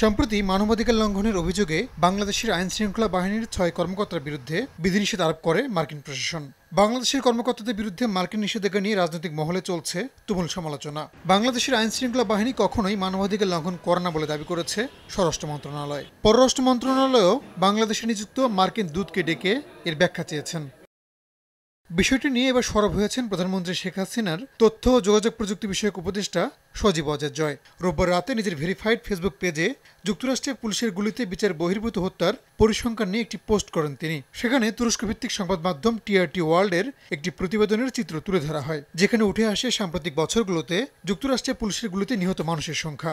সম্প্রতি মানবাধিকার লঙ্ঘনের অভিযোগে বাংলাদেশের আইন শৃঙ্খলা বাহিনীর ছয় কর্মকর্তার বিরুদ্ধে বিধিনিষেধ আরোপ করে মার্কিন প্রশাসন বাংলাদেশের কর্মকর্তাদের বিরুদ্ধে মার্কিন নিষেধাজ্ঞা নিয়ে রাজনৈতিক মহলে চলছে তুমুল সমালোচনা বাংলাদেশের আইন শৃঙ্খলা বাহিনী কখনোই মানবাধিকার লঙ্ঘন করে না বলে দাবি করেছে স্বরাষ্ট্র মন্ত্রণালয় পররাষ্ট্র মন্ত্রণালয়েও বাংলাদেশে নিযুক্ত মার্কিন দূতকে ডেকে এর ব্যাখ্যা চেয়েছেন বিষয়টি নিয়ে এবার সরব হয়েছেন প্রধানমন্ত্রী শেখ হাসিনার তথ্য ও যোগাযোগ প্রযুক্তি বিষয়ক উপদেষ্টা সজীব অজয় জয় রোববার রাতে নিজের ভেরিফাইড ফেসবুক পেজে যুক্তরাষ্ট্রের পুলিশের গুলিতে বিচার বহির্ভূত হত্যার পরিসংখ্যান নিয়ে একটি পোস্ট করেন তিনি সেখানে তুরস্কভিত্তিক সংবাদ মাধ্যম টিআরটি ওয়ার্ল্ডের একটি প্রতিবেদনের চিত্র তুলে ধরা হয় যেখানে উঠে আসে সাম্প্রতিক বছরগুলোতে যুক্তরাষ্ট্রের পুলিশের গুলিতে নিহত মানুষের সংখ্যা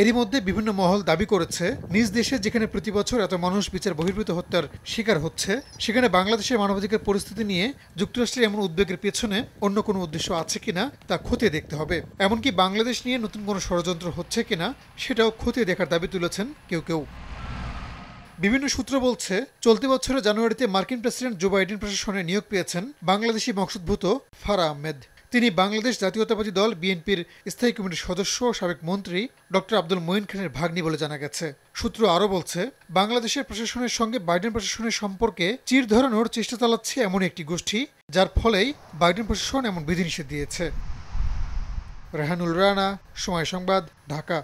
এরই মধ্যে বিভিন্ন মহল দাবি করেছে নিজ দেশে যেখানে প্রতি বছর এত মানুষ বিচার বহির্ভূত হত্যার শিকার হচ্ছে সেখানে বাংলাদেশের মানবাধিকার পরিস্থিতি নিয়ে যুক্তরাষ্ট্রের এমন উদ্বেগের পেছনে অন্য কোনো উদ্দেশ্য আছে কিনা তা খতিয়ে দেখতে হবে এমনকি বাংলাদেশ নিয়ে নতুন কোনো ষড়যন্ত্র হচ্ছে কিনা সেটাও খতিয়ে দেখার দাবি তুলেছেন কেউ কেউ বিভিন্ন সূত্র বলছে চলতি বছরের জানুয়ারিতে মার্কিন প্রেসিডেন্ট জো বাইডেন প্রশাসনে নিয়োগ পেয়েছেন বাংলাদেশি বংশোদ্ভূত ফারা আহমেদ তিনি বাংলাদেশ জাতীয়তাবাদী দল বিএনপির স্থায়ী কমিটির সদস্য ও সাবেক মন্ত্রী ডক্টর আব্দুল মঈন খানের ভাগ্নি বলে জানা গেছে সূত্র আরও বলছে বাংলাদেশের প্রশাসনের সঙ্গে বাইডেন প্রশাসনের সম্পর্কে চির ধরানোর চেষ্টা চালাচ্ছে এমন একটি গোষ্ঠী যার ফলেই বাইডেন প্রশাসন এমন বিধিনিষেধ দিয়েছে রেহানুল রানা সময় সংবাদ ঢাকা